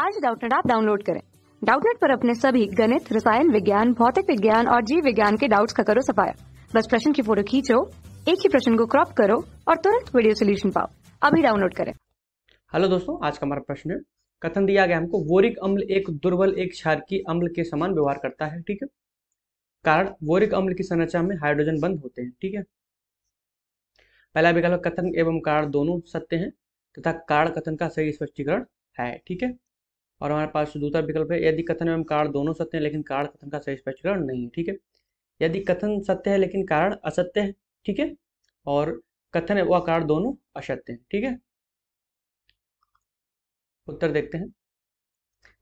आज डाउटनेट आप डाउनलोड करें डाउटनेट पर अपने सभी गणित रसायन विज्ञान भौतिक विज्ञान और जीव विज्ञान के डाउट्स का करो सफाया बस प्रश्न की फोटो खींचो एक ही प्रश्न को क्रॉप करो और तुरंत वीडियो सोल्यूशन पाओ अभी डाउनलोड करें हेलो दोस्तों आज का हमारा प्रश्न है कथन दिया गया हमको वोरिक अम्ल एक दुर्बल एक क्षारकी अम्ल के समान व्यवहार करता है ठीक है कारण वोरिक अम्ल की संरचना में हाइड्रोजन बंद होते हैं ठीक है पहला विकल्प कथन एवं कारण दोनों सत्य हैं तथा कारण कथन का सही स्पष्टीकरण है ठीक है और हमारे पास दूसरा विकल्प है यदि कथन एवं कारण दोनों सत्य हैं लेकिन कारण कथन का सही स्पष्टीकरण नहीं है ठीक है यदि कथन सत्य है लेकिन कारण असत्य है ठीक है और कथन व कारण दोनों असत्य हैं ठीक है उत्तर देखते हैं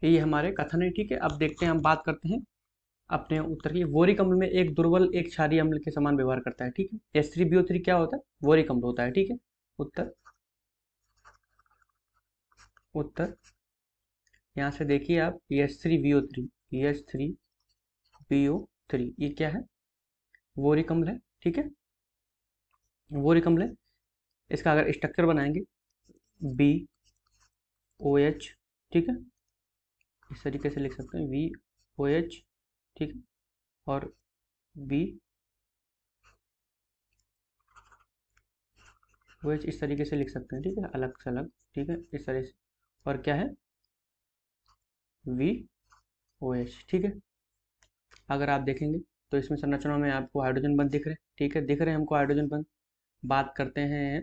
ये हमारे कथन है ठीक है अब देखते हैं हम बात करते हैं अपने उत्तर की वोरिक अम्ल में एक दुर्बल एक क्षारी अम्ल के समान व्यवहार करता है ठीक है एस थ्री बीओ थ्री क्या होता है वोरिक अम्ल होता है ठीक है उत्तर उत्तर यहाँ से देखिए आप P three V O three P three V O three ये क्या है वो रिकम्बल है ठीक है वो रिकम्बल है इसका अगर स्ट्रक्चर बनाएंगे बी ओ एच ठीक है इस तरीके से लिख सकते हैं वी ओ एच ठीक है और बी ओ एच इस तरीके से लिख सकते हैं ठीक है अलग से अलग ठीक है इस तरह से और क्या है वी ओ एच ठीक है अगर आप देखेंगे तो इसमें संरचना में आपको हाइड्रोजन बंद दिख रहे हैं ठीक है दिख रहे हैं हमको हाइड्रोजन बंद बात करते हैं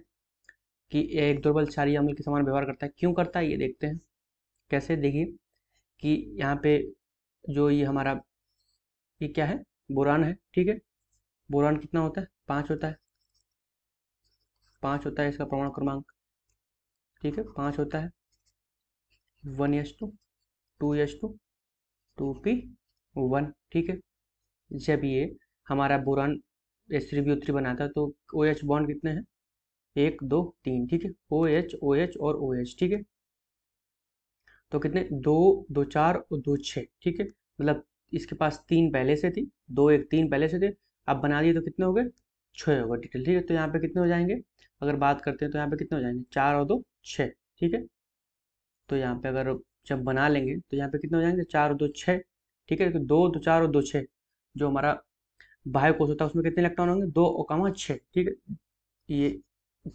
कि एक दुर्बल क्षारीय अम्ल के समान व्यवहार करता है क्यों करता है ये देखते हैं कैसे देखिए कि यहाँ पे जो ये हमारा ये क्या है बोरान है ठीक है बोरान कितना होता है पाँच होता है पाँच होता है इसका प्रमाण क्रमांक ठीक है पाँच होता है one S two two H two two P one ठीक है जब ये हमारा boron H three B O three बनाता है तो ओ एच बॉन्ड कितने हैं एक दो तीन ठीक है ओ एच ओ एच और ओ एच ठीक है तो कितने दो दो चार और दो छः ठीक है मतलब इसके पास तीन पहले से थी दो एक तीन पहले से थे अब बना दिए तो कितने हो गए छः हो गए डिटेल ठीक है तो यहाँ पे कितने हो जाएंगे अगर बात करते हैं तो यहाँ पे कितने हो जाएंगे चार और दो छः ठीक है तो यहाँ पे अगर जब बना लेंगे तो यहाँ पे कितने हो जाएंगे चार दो छः ठीक है तो दो दो चार और दो छः जो हमारा बाह्य कोष होता है उसमें कितने इलेक्ट्रॉन होंगे दो और कमा छः ठीक है ये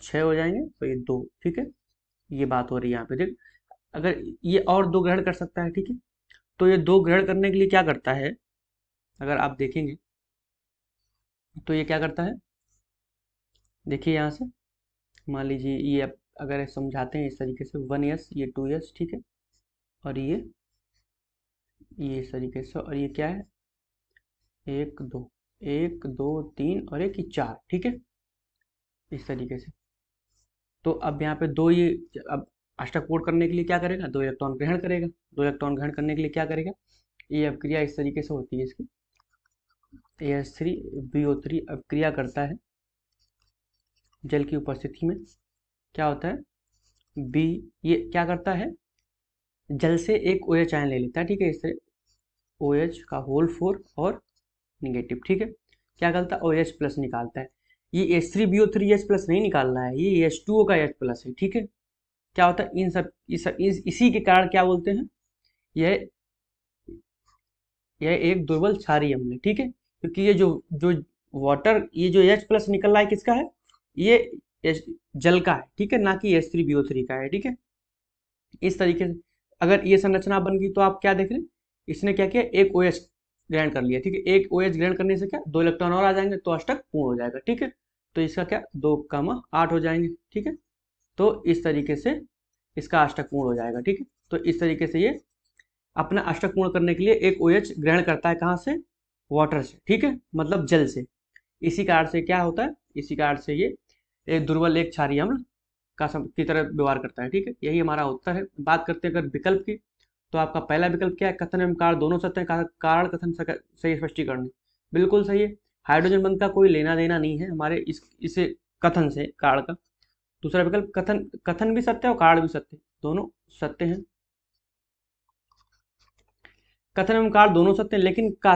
छः हो जाएंगे तो ये दो ठीक है ये बात हो रही है यहाँ पे देख अगर ये और दो ग्रहण कर सकता है ठीक है तो ये दो ग्रहण करने के लिए क्या करता है अगर आप देखेंगे तो ये क्या करता है देखिए यहाँ से मान लीजिए ये अगर समझाते हैं इस तरीके से वन ये टू ठीक है और ये ये इस तरीके से और ये क्या है एक दो एक दो तीन और एक चार ठीक है इस तरीके से तो अब यहाँ पे दो ये अब अष्टक कोड करने के लिए क्या करेगा दो इलेक्ट्रॉन ग्रहण करेगा दो इलेक्ट्रॉन ग्रहण करने के लिए क्या करेगा ये अपक्रिया इस तरीके से होती है इसकी A S three B O three अपक्रिया करता है जल की उपस्थिति में क्या होता है बी ये क्या करता है जल से एक ओ एच आयन ले लेता है ठीक है इससे ओ एच का होल फोर और निगेटिव ठीक है क्या करता है ओ एच प्लस निकालता है ये H three B O three H plus नहीं निकाल रहा है ये एच टू ओ का एच प्लस है ठीक है क्या होता है इन सब इस, इस इसी के कारण क्या बोलते हैं यह यह एक दुर्बल छारी अम्ल है ठीक है क्योंकि ये जो जो वाटर ये जो एच प्लस निकल रहा है किसका है ये जल का है ठीक है ना कि H three B O three का है ठीक है इस तरीके से अगर ये संरचना बन गई तो आप क्या देख रहे हैं इसने क्या किया एक ओ एच ग्रहण कर लिया ठीक है एक ओ एच ग्रहण करने से क्या दो इलेक्ट्रॉन और आ जाएंगे तो अष्टक पूर्ण हो जाएगा ठीक है तो इसका क्या दो कम आठ हो जाएंगे ठीक है तो इस तरीके से इसका अष्टक पूर्ण हो जाएगा ठीक है तो इस तरीके से ये अपना अष्टक पूर्ण करने के लिए एक ओ एच ग्रहण करता है कहाँ से वाटर से ठीक है मतलब जल से इसी कारण से क्या होता है इसी कारण से ये एक दुर्बल एक क्षारी अम्ल का सम, की तरह व्यवहार करता है ठीक है यही हमारा उत्तर है बात करते हैं अगर विकल्प की तो आपका पहला विकल्प क्या है कथन एवं कारण दोनों सत्य का, कारण कथन सही स्पष्टीकरण बिल्कुल सही है हाइड्रोजन बंद का कोई लेना देना नहीं है हमारे इस इसे कथन से कारण का दूसरा विकल्प कथन कथन भी सत्य है और कारण भी सत्य दोनों सत्य हैं कथन एवं कारण दोनों सत्य हैं लेकिन का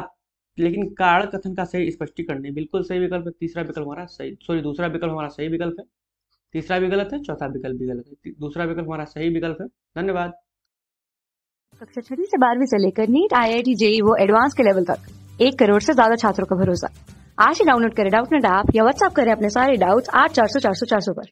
लेकिन कारण कथन का सही स्पष्टीकरण नहीं बिल्कुल सही विकल्प है तीसरा विकल्प हमारा सही सॉरी दूसरा विकल्प हमारा सही विकल्प है तीसरा विकल्प है चौथा विकल्प भी गलत है दूसरा विकल्प हमारा सही विकल्प है धन्यवाद कक्षा छठी से बारहवीं से लेकर NEET I I T JEE वो एडवांस के लेवल तक एक करोड़ से ज्यादा छात्रों का भरोसा आज ही डाउनलोड करें डाउट नेट ऐप या व्हाट्सअप करें अपने सारे डाउट्स आठ चार सौ चार सौ चार सौ पर